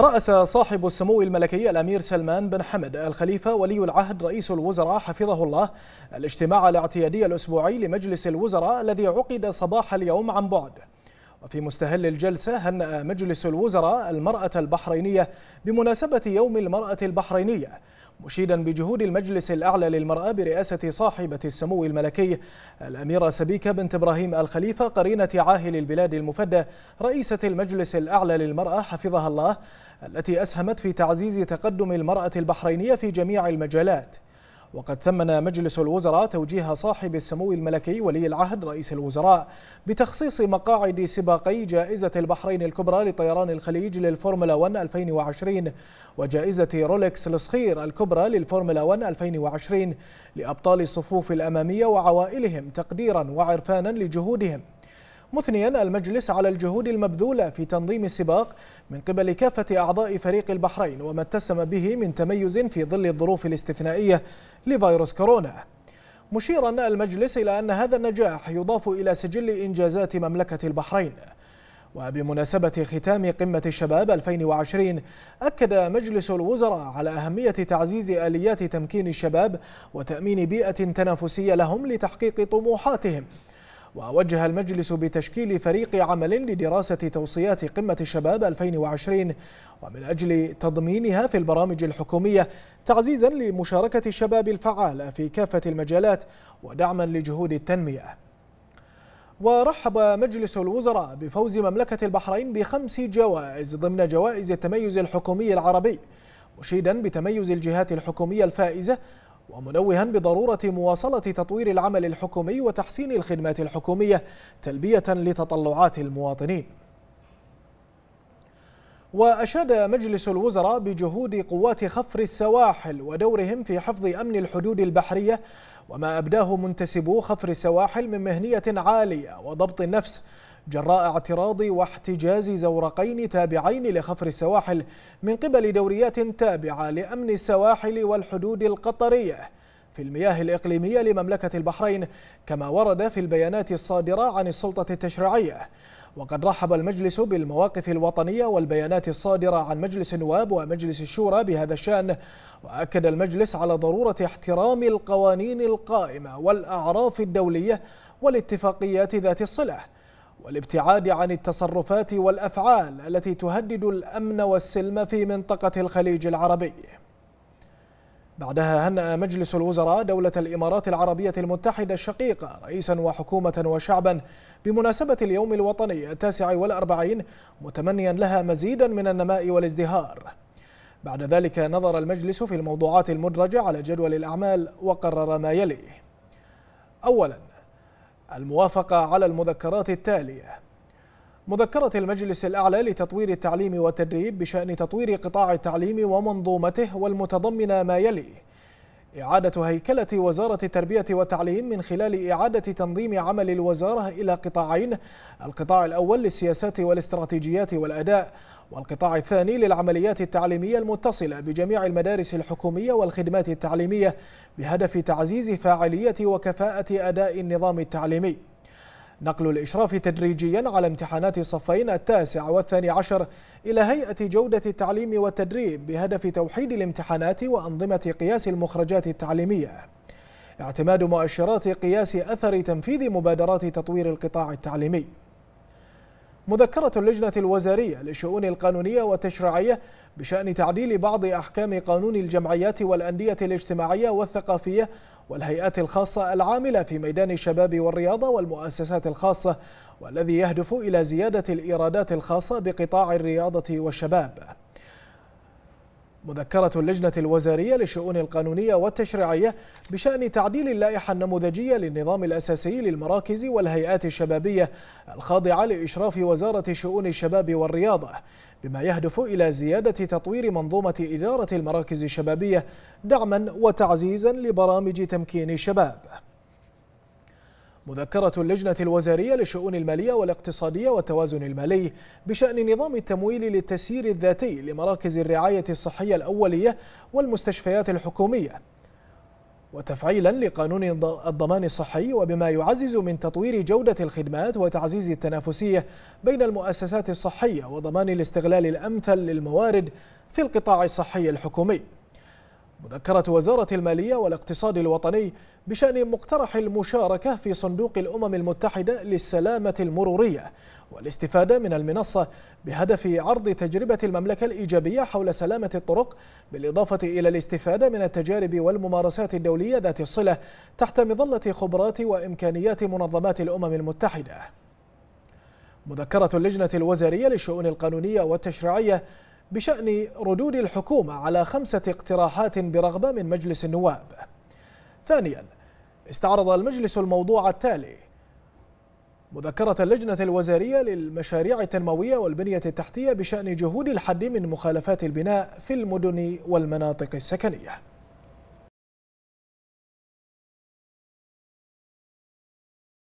رأس صاحب السمو الملكي الأمير سلمان بن حمد الخليفة ولي العهد رئيس الوزراء حفظه الله الاجتماع الاعتيادي الأسبوعي لمجلس الوزراء الذي عقد صباح اليوم عن بعد وفي مستهل الجلسة هنأ مجلس الوزراء المرأة البحرينية بمناسبة يوم المرأة البحرينية مشيدا بجهود المجلس الأعلى للمرأة برئاسة صاحبة السمو الملكي الأميرة سبيكة بنت إبراهيم الخليفة قرينة عاهل البلاد المفدى رئيسة المجلس الأعلى للمرأة حفظها الله التي أسهمت في تعزيز تقدم المرأة البحرينية في جميع المجالات وقد ثمن مجلس الوزراء توجيه صاحب السمو الملكي ولي العهد رئيس الوزراء بتخصيص مقاعد سباقي جائزة البحرين الكبرى لطيران الخليج للفورمولا 1 2020 وجائزة رولكس الصخير الكبرى للفورمولا 1 2020 لأبطال الصفوف الأمامية وعوائلهم تقديرا وعرفانا لجهودهم مثنيا المجلس على الجهود المبذولة في تنظيم السباق من قبل كافة أعضاء فريق البحرين وما اتسم به من تميز في ظل الظروف الاستثنائية لفيروس كورونا مشيرا المجلس إلى أن هذا النجاح يضاف إلى سجل إنجازات مملكة البحرين وبمناسبة ختام قمة الشباب 2020 أكد مجلس الوزراء على أهمية تعزيز آليات تمكين الشباب وتأمين بيئة تنافسية لهم لتحقيق طموحاتهم ووجه المجلس بتشكيل فريق عمل لدراسة توصيات قمة الشباب 2020 ومن أجل تضمينها في البرامج الحكومية تعزيزا لمشاركة الشباب الفعالة في كافة المجالات ودعما لجهود التنمية ورحب مجلس الوزراء بفوز مملكة البحرين بخمس جوائز ضمن جوائز التميز الحكومي العربي مشيدا بتميز الجهات الحكومية الفائزة ومنوها بضرورة مواصلة تطوير العمل الحكومي وتحسين الخدمات الحكومية تلبية لتطلعات المواطنين وأشاد مجلس الوزراء بجهود قوات خفر السواحل ودورهم في حفظ أمن الحدود البحرية وما أبداه منتسبو خفر السواحل من مهنية عالية وضبط النفس جراء اعتراض واحتجاز زورقين تابعين لخفر السواحل من قبل دوريات تابعة لأمن السواحل والحدود القطرية في المياه الإقليمية لمملكة البحرين كما ورد في البيانات الصادرة عن السلطة التشريعية وقد رحب المجلس بالمواقف الوطنية والبيانات الصادرة عن مجلس النواب ومجلس الشورى بهذا الشأن وأكد المجلس على ضرورة احترام القوانين القائمة والأعراف الدولية والاتفاقيات ذات الصلة والابتعاد عن التصرفات والأفعال التي تهدد الأمن والسلم في منطقة الخليج العربي بعدها هنأ مجلس الوزراء دولة الإمارات العربية المتحدة الشقيقة رئيسا وحكومة وشعبا بمناسبة اليوم الوطني التاسع والأربعين متمنيا لها مزيدا من النماء والازدهار بعد ذلك نظر المجلس في الموضوعات المدرجة على جدول الأعمال وقرر ما يلي أولا الموافقة على المذكرات التالية مذكرة المجلس الأعلى لتطوير التعليم والتدريب بشأن تطوير قطاع التعليم ومنظومته والمتضمنة ما يلي إعادة هيكلة وزارة التربية والتعليم من خلال إعادة تنظيم عمل الوزارة إلى قطاعين القطاع الأول للسياسات والاستراتيجيات والأداء والقطاع الثاني للعمليات التعليمية المتصلة بجميع المدارس الحكومية والخدمات التعليمية بهدف تعزيز فاعلية وكفاءة أداء النظام التعليمي نقل الإشراف تدريجيا على امتحانات الصفين التاسع والثاني عشر إلى هيئة جودة التعليم والتدريب بهدف توحيد الامتحانات وأنظمة قياس المخرجات التعليمية اعتماد مؤشرات قياس أثر تنفيذ مبادرات تطوير القطاع التعليمي مذكرة اللجنة الوزارية للشؤون القانونية والتشريعية بشأن تعديل بعض أحكام قانون الجمعيات والأندية الاجتماعية والثقافية والهيئات الخاصة العاملة في ميدان الشباب والرياضة والمؤسسات الخاصة والذي يهدف إلى زيادة الإيرادات الخاصة بقطاع الرياضة والشباب مذكرة اللجنة الوزارية للشؤون القانونية والتشريعية بشأن تعديل اللائحة النموذجية للنظام الأساسي للمراكز والهيئات الشبابية الخاضعة لإشراف وزارة شؤون الشباب والرياضة بما يهدف إلى زيادة تطوير منظومة إدارة المراكز الشبابية دعما وتعزيزا لبرامج تمكين الشباب مذكرة اللجنة الوزارية للشؤون المالية والاقتصادية والتوازن المالي بشأن نظام التمويل للتسيير الذاتي لمراكز الرعاية الصحية الأولية والمستشفيات الحكومية وتفعيلا لقانون الضمان الصحي وبما يعزز من تطوير جودة الخدمات وتعزيز التنافسية بين المؤسسات الصحية وضمان الاستغلال الأمثل للموارد في القطاع الصحي الحكومي مذكرة وزارة المالية والاقتصاد الوطني بشأن مقترح المشاركة في صندوق الأمم المتحدة للسلامة المرورية والاستفادة من المنصة بهدف عرض تجربة المملكة الإيجابية حول سلامة الطرق بالإضافة إلى الاستفادة من التجارب والممارسات الدولية ذات الصلة تحت مظلة خبرات وإمكانيات منظمات الأمم المتحدة مذكرة اللجنة الوزارية للشؤون القانونية والتشريعية بشأن ردود الحكومة على خمسة اقتراحات برغبة من مجلس النواب ثانيا استعرض المجلس الموضوع التالي مذكرة اللجنة الوزارية للمشاريع التنموية والبنية التحتية بشأن جهود الحد من مخالفات البناء في المدن والمناطق السكنية